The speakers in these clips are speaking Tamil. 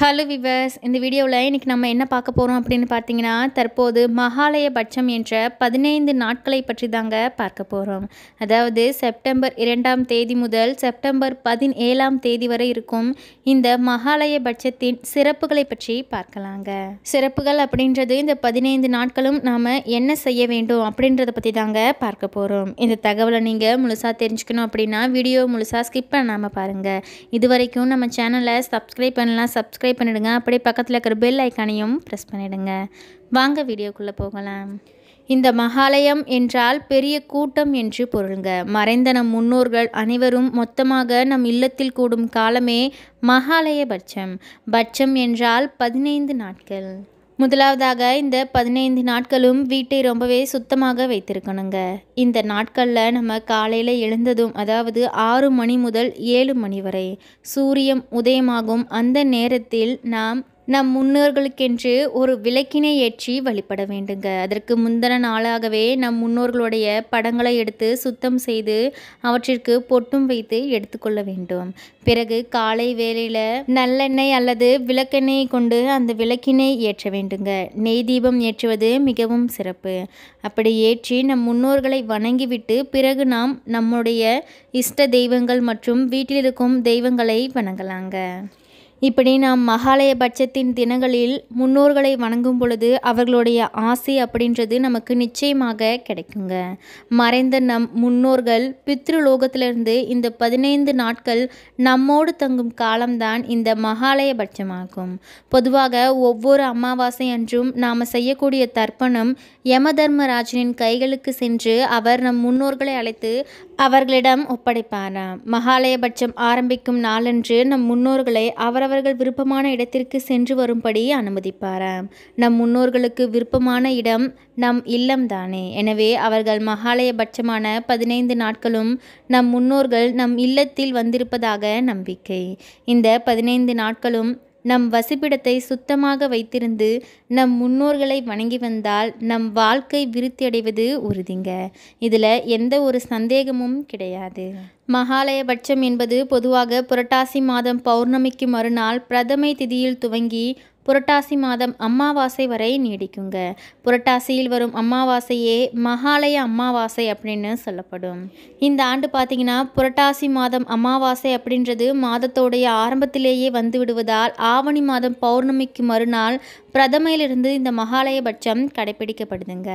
ஹலோ விவர்ஸ் இந்த வீடியோவில் இன்றைக்கி நம்ம என்ன பார்க்க போகிறோம் அப்படின்னு பார்த்தீங்கன்னா தற்போது மகாலய பட்சம் என்ற பதினைந்து நாட்களை பற்றி தாங்க பார்க்க போகிறோம் அதாவது செப்டம்பர் இரண்டாம் தேதி முதல் செப்டம்பர் பதினேழாம் தேதி வரை இருக்கும் இந்த மகாலய பட்சத்தின் சிறப்புகளை பற்றி பார்க்கலாங்க சிறப்புகள் அப்படின்றது இந்த பதினைந்து நாட்களும் நாம் என்ன செய்ய வேண்டும் அப்படின்றத பற்றி தாங்க பார்க்க போகிறோம் இந்த தகவலை நீங்கள் முழுசாக தெரிஞ்சுக்கணும் அப்படின்னா வீடியோ முழுசாக ஸ்கிப் பண்ணாமல் பாருங்கள் இது வரைக்கும் நம்ம சேனலை சப்ஸ்கிரைப் பண்ணலாம் சப்ஸ்கிரைப் சப்ஸ்கிரைப் பண்ணிவிடுங்க அப்படியே பக்கத்தில் இருக்கிற பெல் ஐக்கானையும் ப்ரெஸ் பண்ணிவிடுங்க வாங்க வீடியோக்குள்ளே போகலாம் இந்த மகாலயம் என்றால் பெரிய கூட்டம் என்று பொருள்ங்க மறைந்த நம் முன்னோர்கள் அனைவரும் மொத்தமாக நம் இல்லத்தில் கூடும் காலமே மகாலய பட்சம் பட்சம் என்றால் பதினைந்து நாட்கள் முதலாவதாக இந்த பதினைந்து நாட்களும் வீட்டை ரொம்பவே சுத்தமாக வைத்திருக்கணுங்க இந்த நாட்களில் நம்ம காலையில் எழுந்ததும் அதாவது ஆறு மணி முதல் ஏழு மணி வரை சூரியம் உதயமாகும் அந்த நேரத்தில் நாம் நம் முன்னோர்களுக்கென்று ஒரு விளக்கினை ஏற்றி வழிபட வேண்டுங்க அதற்கு முந்தின நாளாகவே நம் முன்னோர்களுடைய படங்களை எடுத்து சுத்தம் செய்து அவற்றிற்கு பொட்டும் வைத்து எடுத்துக்கொள்ள வேண்டும் பிறகு காலை வேளையில் நல்லெண்ணெய் அல்லது விளக்கெண்ணெய் கொண்டு அந்த விளக்கினை ஏற்ற வேண்டுங்க நெய் தீபம் ஏற்றுவது மிகவும் சிறப்பு அப்படி ஏற்றி நம் முன்னோர்களை வணங்கிவிட்டு பிறகு நாம் நம்முடைய இஷ்ட தெய்வங்கள் மற்றும் வீட்டில் இருக்கும் தெய்வங்களை வணங்கலாங்க இப்படி நாம் மகாலய பட்சத்தின் தினங்களில் முன்னோர்களை வணங்கும் பொழுது அவர்களுடைய ஆசை அப்படின்றது நமக்கு நிச்சயமாக கிடைக்குங்க மறைந்த நம் முன்னோர்கள் பித்ருலோகத்திலிருந்து இந்த பதினைந்து நாட்கள் நம்மோடு தங்கும் காலம்தான் இந்த மகாலய பட்சமாகும் பொதுவாக ஒவ்வொரு அமாவாசை அன்றும் நாம் செய்யக்கூடிய தர்ப்பணம் யம தர்மராஜனின் கைகளுக்கு சென்று அவர் நம் முன்னோர்களை அழைத்து அவர்களிடம் ஒப்படைப்பாராம் மகாலய பட்சம் ஆரம்பிக்கும் நாளன்று நம் முன்னோர்களை அவர் மற்றவர்கள் விருப்பமான இடத்திற்கு சென்று வரும்படி அனுமதிப்பாராம் நம் முன்னோர்களுக்கு விருப்பமான இடம் நம் இல்லம்தானே எனவே அவர்கள் மகாலயபட்சமான பதினைந்து நாட்களும் நம் முன்னோர்கள் நம் இல்லத்தில் வந்திருப்பதாக நம்பிக்கை இந்த பதினைந்து நாட்களும் நம் வசிப்பிடத்தை சுத்தமாக வைத்திருந்து நம் முன்னோர்களை வணங்கி வந்தால் நம் வாழ்க்கை விருத்தியடைவது உறுதிங்க இதில் எந்த ஒரு சந்தேகமும் கிடையாது மகாலயபட்சம் என்பது பொதுவாக புரட்டாசி மாதம் பௌர்ணமிக்கு மறுநாள் பிரதமை திதியில் துவங்கி புரட்டாசி மாதம் அம்மாவாசை வரை நீடிக்குங்க புரட்டாசியில் வரும் அம்மாவாசையே மகாலய அம்மாவாசை அப்படின்னு சொல்லப்படும் இந்த ஆண்டு பார்த்தீங்கன்னா புரட்டாசி மாதம் அமாவாசை அப்படின்றது மாதத்தோடைய ஆரம்பத்திலேயே வந்து விடுவதால் ஆவணி மாதம் பௌர்ணமிக்கு மறுநாள் பிரதமையிலிருந்து இந்த மகாலயபட்சம் கடைபிடிக்கப்படுதுங்க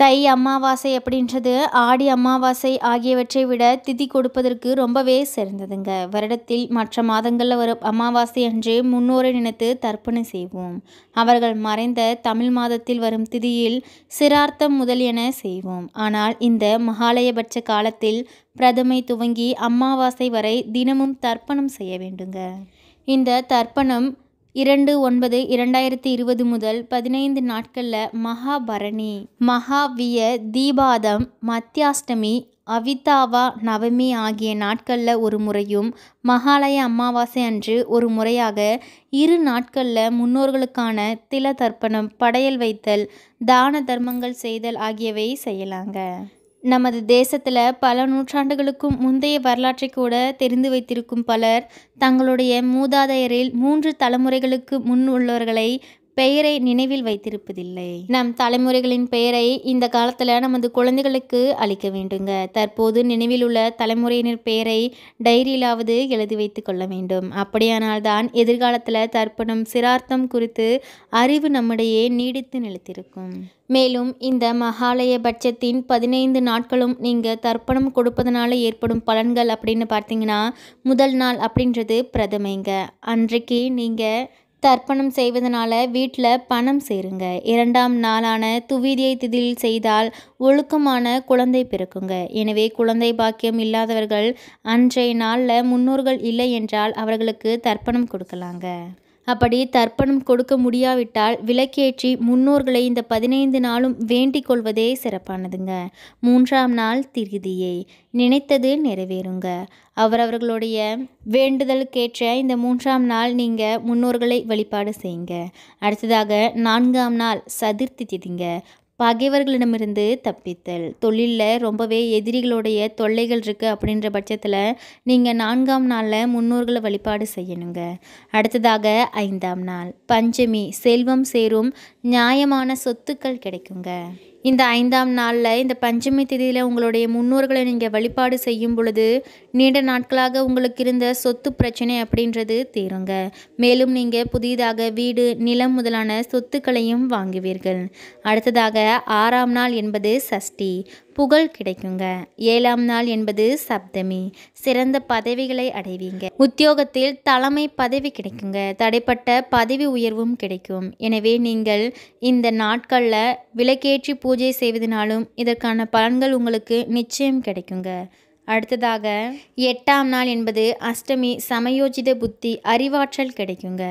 தை அமாவாசை அப்படின்றது ஆடி அமாவாசை ஆகியவற்றை விட திதி கொடுப்பதற்கு ரொம்பவே சிறந்ததுங்க வருடத்தில் மற்ற மாதங்களில் வரும் அமாவாசை அன்று முன்னோரை நினைத்து தர்ப்பணம் செய்வோம் அவர்கள் மறைந்த தமிழ் மாதத்தில் வரும் திதியில் சிரார்த்தம் முதலியன செய்வோம் ஆனால் இந்த மகாலயபட்ச காலத்தில் பிரதமை துவங்கி அமாவாசை வரை தினமும் தர்ப்பணம் செய்ய வேண்டுங்க இந்த தர்ப்பணம் இரண்டு ஒன்பது இரண்டாயிரத்தி இருபது முதல் பதினைந்து நாட்களில் மகாபரணி மகாவிய தீபாதம் மத்தியாஷ்டமி அவிதாவா நவமி ஆகிய நாட்களில் ஒரு முறையும் மகாலய அமாவாசை அன்று ஒரு முறையாக இரு நாட்களில் முன்னோர்களுக்கான தில தர்ப்பணம் படையல் வைத்தல் தான தர்மங்கள் செய்தல் ஆகியவை செய்யலாங்க நமது தேசத்தில் பல நூற்றாண்டுகளுக்கும் முந்தைய வரலாற்றை கூட தெரிந்து வைத்திருக்கும் பலர் தங்களுடைய மூதாதையரில் மூன்று தலைமுறைகளுக்கு முன் உள்ளவர்களை பெயரை நினைவில் வைத்திருப்பதில்லை நம் தலைமுறைகளின் பெயரை இந்த காலத்தில் நமது குழந்தைகளுக்கு அளிக்க வேண்டுங்க தற்போது நினைவில் உள்ள தலைமுறையினர் பெயரை டைரியிலாவது எழுதி வைத்துக் கொள்ள வேண்டும் அப்படியானால்தான் எதிர்காலத்தில் தர்ப்பணம் சிரார்த்தம் குறித்து அறிவு நம்மிடையே நீடித்து நிலைத்திருக்கும் மேலும் இந்த மகாலய பட்சத்தின் பதினைந்து நாட்களும் நீங்கள் தர்ப்பணம் கொடுப்பதனால ஏற்படும் பலன்கள் அப்படின்னு பார்த்தீங்கன்னா முதல் நாள் அப்படின்றது பிரதமைங்க அன்றைக்கு நீங்கள் தர்ப்பணம் செய்வதனால வீட்டில் பணம் சேருங்க இரண்டாம் நாளான துவிதியை திதியில் செய்தால் ஒழுக்கமான குழந்தை பிறக்குங்க எனவே குழந்தை பாக்கியம் இல்லாதவர்கள் அன்றைய நாளில் முன்னோர்கள் இல்லை என்றால் அவர்களுக்கு தர்ப்பணம் கொடுக்கலாங்க அப்படி தர்ப்பணம் கொடுக்க முடியாவிட்டால் விளக்கேற்றி முன்னோர்களை இந்த பதினைந்து நாளும் வேண்டிக் கொள்வதே சிறப்பானதுங்க மூன்றாம் நாள் திருதியை நினைத்தது நிறைவேறுங்க அவரவர்களுடைய வேண்டுதலுக்கேற்ற இந்த மூன்றாம் நாள் நீங்கள் முன்னோர்களை வழிபாடு செய்யுங்க அடுத்ததாக நான்காம் நாள் சதுர்த்தி திதிங்க பகைவர்களிடமிருந்து தப்பித்தல் தொழிலில் ரொம்பவே எதிரிகளுடைய தொல்லைகள் இருக்குது அப்படின்ற பட்சத்தில் நீங்கள் நான்காம் நாளில் முன்னோர்களை வழிபாடு செய்யணுங்க அடுத்ததாக ஐந்தாம் நாள் பஞ்சமி செல்வம் சேரும் நியாயமான சொத்துக்கள் கிடைக்குங்க இந்த ஐந்தாம் நாளில் இந்த பஞ்சமி திதியில் உங்களுடைய முன்னோர்களை நீங்கள் வழிபாடு செய்யும் பொழுது நீண்ட நாட்களாக உங்களுக்கு இருந்த சொத்து பிரச்சனை அப்படின்றது தீருங்க மேலும் நீங்கள் புதிதாக வீடு நிலம் முதலான சொத்துக்களையும் வாங்குவீர்கள் அடுத்ததாக ஆறாம் நாள் என்பது சஷ்டி புகழ் கிடைக்குங்க ஏழாம் நாள் என்பது சப்தமி சிறந்த பதவிகளை அடைவீங்க உத்தியோகத்தில் தலைமை பதவி கிடைக்குங்க தடைப்பட்ட பதவி உயர்வும் கிடைக்கும் எனவே நீங்கள் இந்த நாட்களில் விலக்கேற்றி பூஜை செய்வதனாலும் இதற்கான பலன்கள் உங்களுக்கு நிச்சயம் கிடைக்குங்க அடுத்ததாக எட்டாம் நாள் என்பது அஷ்டமி சமயோஜித புத்தி அறிவாற்றல் கிடைக்குங்க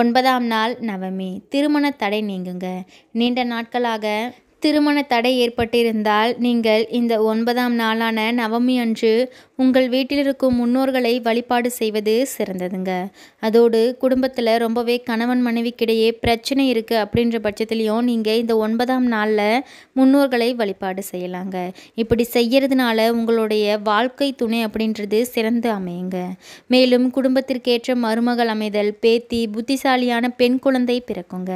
ஒன்பதாம் நாள் நவமி திருமண தடை நீங்குங்க நீண்ட நாட்களாக திருமண தடை ஏற்பட்டிருந்தால் நீங்கள் இந்த ஒன்பதாம் நாளான நவமி அன்று உங்கள் வீட்டில் இருக்கும் முன்னோர்களை வழிபாடு செய்வது சிறந்ததுங்க அதோடு குடும்பத்தில் ரொம்பவே கணவன் மனைவிக்கிடையே பிரச்சனை இருக்குது அப்படின்ற பட்சத்துலேயும் நீங்கள் இந்த ஒன்பதாம் நாளில் முன்னோர்களை வழிபாடு செய்யலாங்க இப்படி செய்கிறதுனால உங்களுடைய வாழ்க்கை துணை அப்படின்றது சிறந்து அமையுங்க மேலும் குடும்பத்திற்கேற்ற மருமகள் அமைதல் பேத்தி புத்திசாலியான பெண் குழந்தை பிறக்குங்க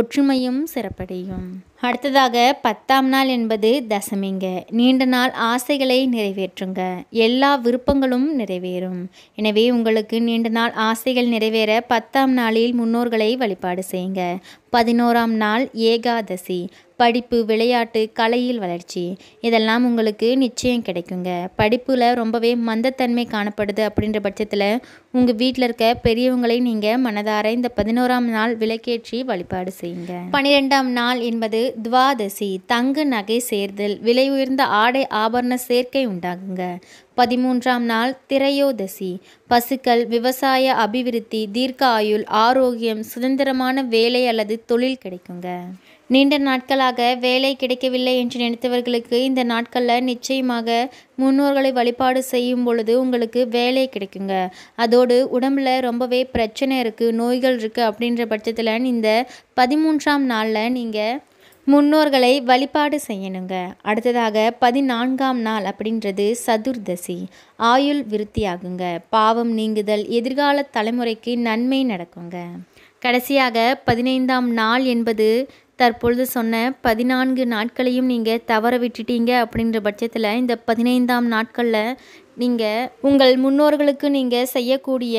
ஒற்றுமையும் சிறப்படையும் அடுத்ததாக பத்தாம் நாள் என்பது தசமிங்க நீண்ட நாள் ஆசைகளை நிறைவேற்றுங்க எல்லா எல்லா விருப்பங்களும் நிறைவேறும் எனவே உங்களுக்கு நீண்ட நாள் ஆசைகள் நிறைவேற பத்தாம் நாளில் முன்னோர்களை வழிபாடு செய்யுங்க பதினோராம் நாள் ஏகாதசி படிப்பு விளையாட்டு கலையில் வளர்ச்சி இதெல்லாம் உங்களுக்கு நிச்சயம் கிடைக்குங்க படிப்பில் ரொம்பவே மந்தத்தன்மை காணப்படுது அப்படின்ற பட்சத்தில் உங்கள் வீட்டில் இருக்க பெரியவங்களை நீங்கள் மனதார இந்த பதினோராம் நாள் விளக்கேற்றி வழிபாடு செய்யுங்க பனிரெண்டாம் நாள் என்பது துவாதசி தங்கு நகை சேர்தல் விலை உயர்ந்த ஆடை ஆபரண சேர்க்கை உண்டாகுங்க பதிமூன்றாம் நாள் திரையோதசி பசுக்கள் விவசாய அபிவிருத்தி தீர்க்க ஆயுள் ஆரோக்கியம் சுதந்திரமான வேலை அல்லது தொழில் கிடைக்குங்க நீண்ட நாட்களாக வேலை கிடைக்கவில்லை என்று நினைத்தவர்களுக்கு இந்த நாட்களில் நிச்சயமாக முன்னோர்களை வழிபாடு செய்யும் பொழுது உங்களுக்கு வேலை கிடைக்குங்க அதோடு உடம்புல ரொம்பவே பிரச்சனை இருக்குது நோய்கள் இருக்குது அப்படின்ற பட்சத்தில் இந்த பதிமூன்றாம் நாளில் நீங்கள் முன்னோர்களை வழிபாடு செய்யணுங்க அடுத்ததாக பதினான்காம் நாள் அப்படின்றது சதுர்தசி ஆயுள் விருத்தியாகுங்க பாவம் நீங்குதல் எதிர்கால தலைமுறைக்கு நன்மை நடக்குங்க கடைசியாக பதினைந்தாம் நாள் என்பது தற்பொழுது சொன்ன பதினான்கு நாட்களையும் நீங்கள் தவற விட்டுட்டீங்க அப்படின்ற பட்சத்தில் இந்த பதினைந்தாம் நாட்களில் நீங்கள் உங்கள் முன்னோர்களுக்கு நீங்கள் செய்யக்கூடிய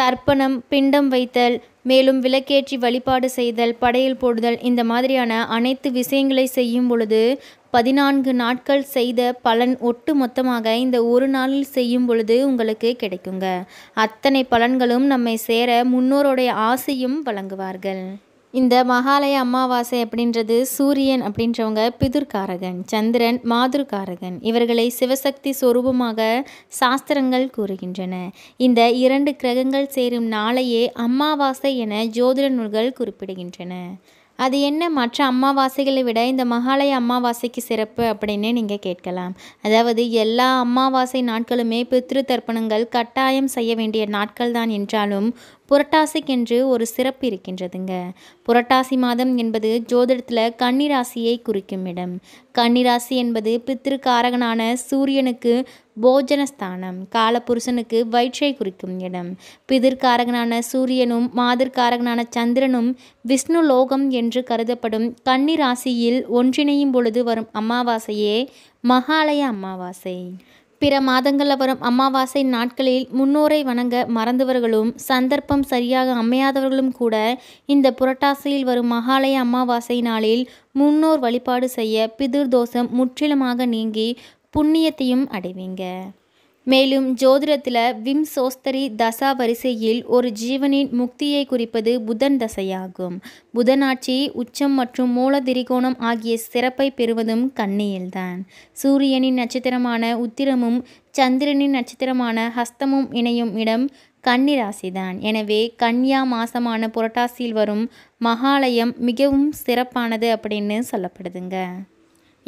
தர்ப்பணம் பிண்டம் வைத்தல் மேலும் விளக்கேற்றி வழிபாடு செய்தல் படையல் போடுதல் இந்த மாதிரியான அனைத்து விஷயங்களை செய்யும் பொழுது பதினான்கு நாட்கள் செய்த பலன் ஒட்டு மொத்தமாக இந்த ஒரு நாளில் செய்யும் பொழுது உங்களுக்கு கிடைக்குங்க அத்தனை பலன்களும் நம்மை சேர முன்னோருடைய ஆசையும் வழங்குவார்கள் இந்த மகாலய அமாவாசை அப்படின்றது சூரியன் அப்படின்றவங்க பிதுர்காரகன் சந்திரன் மாதுர்காரகன் இவர்களை சிவசக்தி சொரூபமாக சாஸ்திரங்கள் கூறுகின்றன இந்த இரண்டு கிரகங்கள் சேரும் நாளையே அமாவாசை என ஜோதிட நூல்கள் குறிப்பிடுகின்றன அது என்ன மற்ற அமாவாசைகளை விட இந்த மகாலய அமாவாசைக்கு சிறப்பு அப்படின்னு நீங்கள் கேட்கலாம் அதாவது எல்லா அமாவாசை நாட்களுமே பித்ரு தர்ப்பணங்கள் கட்டாயம் செய்ய வேண்டிய நாட்கள் தான் என்றாலும் புரட்டாசிக்கென்று ஒரு சிறப்பு இருக்கின்றதுங்க புரட்டாசி மாதம் என்பது ஜோதிடத்தில் கன்னிராசியை குறிக்கும் இடம் கன்னிராசி என்பது பித்திருக்காரகனான சூரியனுக்கு போஜனஸ்தானம் காலபுருஷனுக்கு வயிற்றை குறிக்கும் இடம் பிதிர்காரகனான சூரியனும் மாதிர்காரகனான சந்திரனும் விஷ்ணு லோகம் என்று கருதப்படும் கன்னிராசியில் ஒன்றிணையும் பொழுது வரும் அமாவாசையே மகாலய அமாவாசை பிற மாதங்களில் வரும் அமாவாசை நாட்களில் முன்னோரை வணங்க மறந்தவர்களும் சந்தர்ப்பம் சரியாக அமையாதவர்களும் கூட இந்த புரட்டாசியில் வரும் மகாலய அமாவாசை நாளில் முன்னோர் வழிபாடு செய்ய பிதிர் தோஷம் முற்றிலுமாக நீங்கி புண்ணியத்தையும் அடைவீங்க மேலும் ஜோதிடத்தில் விம் சோஸ்தரி தசா வரிசையில் ஒரு ஜீவனின் முக்தியை குறிப்பது புதன் தசையாகும் புதனாட்சி உச்சம் மற்றும் மூல திரிகோணம் ஆகிய சிறப்பை பெறுவதும் கண்ணியில்தான் சூரியனின் நட்சத்திரமான உத்திரமும் சந்திரனின் நட்சத்திரமான ஹஸ்தமும் இணையும் இடம் கன்னிராசிதான் எனவே கன்யா மாசமான புரட்டாசியில் வரும் மகாலயம் மிகவும் சிறப்பானது அப்படின்னு சொல்லப்படுதுங்க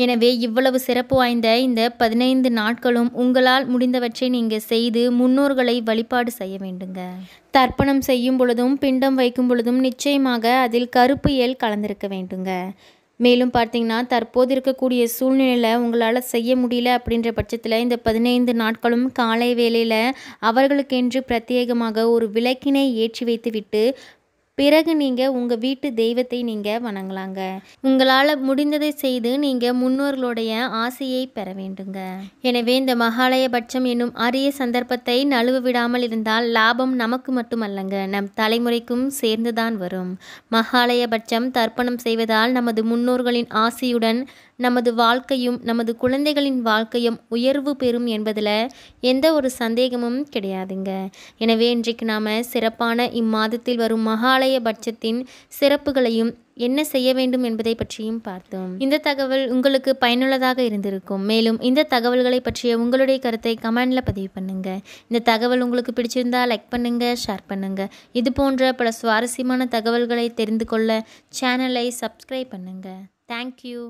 எனவே இவ்வளவு சிறப்பு வாய்ந்த இந்த பதினைந்து நாட்களும் உங்களால் முடிந்தவற்றை நீங்கள் செய்து முன்னோர்களை வழிபாடு செய்ய வேண்டுங்க தர்ப்பணம் செய்யும் பொழுதும் பிண்டம் வைக்கும் பொழுதும் நிச்சயமாக அதில் கருப்பு ஏல் கலந்திருக்க வேண்டுங்க மேலும் பார்த்தீங்கன்னா தற்போது இருக்கக்கூடிய சூழ்நிலையில் உங்களால் செய்ய முடியல அப்படின்ற பட்சத்தில் இந்த பதினைந்து நாட்களும் காலை வேளையில் அவர்களுக்கென்று பிரத்யேகமாக ஒரு விளக்கினை ஏற்றி வைத்துவிட்டு பிறகு நீங்கள் உங்கள் வீட்டு தெய்வத்தை நீங்கள் வணங்கலாங்க உங்களால் முடிந்ததை செய்து நீங்கள் முன்னோர்களுடைய ஆசையை பெற வேண்டுங்க எனவே இந்த மகாலயபட்சம் என்னும் அரிய சந்தர்ப்பத்தை நழுவ விடாமல் இருந்தால் லாபம் நமக்கு மட்டுமல்லங்க நம் தலைமுறைக்கும் சேர்ந்துதான் வரும் மகாலயபட்சம் தர்ப்பணம் செய்வதால் நமது முன்னோர்களின் ஆசையுடன் நமது வாழ்க்கையும் நமது குழந்தைகளின் வாழ்க்கையும் உயர்வு பெறும் என்பதில் எந்த ஒரு சந்தேகமும் கிடையாதுங்க எனவே இன்றைக்கு நாம் சிறப்பான இம்மாதத்தில் வரும் மகாலய பட்சத்தின் சிறப்புகளையும் என்ன செய்ய வேண்டும் என்பதை பற்றியும் பார்த்தோம் இந்த தகவல் உங்களுக்கு பயனுள்ளதாக இருந்திருக்கும் மேலும் இந்த தகவல்களை பற்றிய உங்களுடைய கருத்தை கமெண்டில் பதிவு பண்ணுங்க இந்த தகவல் உங்களுக்கு பிடிச்சிருந்தா லைக் பண்ணுங்க ஷேர் பண்ணுங்க இது போன்ற பல சுவாரஸ்யமான தகவல்களை தெரிந்து கொள்ள சேனலை சப்ஸ்கிரைப் பண்ணுங்க தேங்க்யூ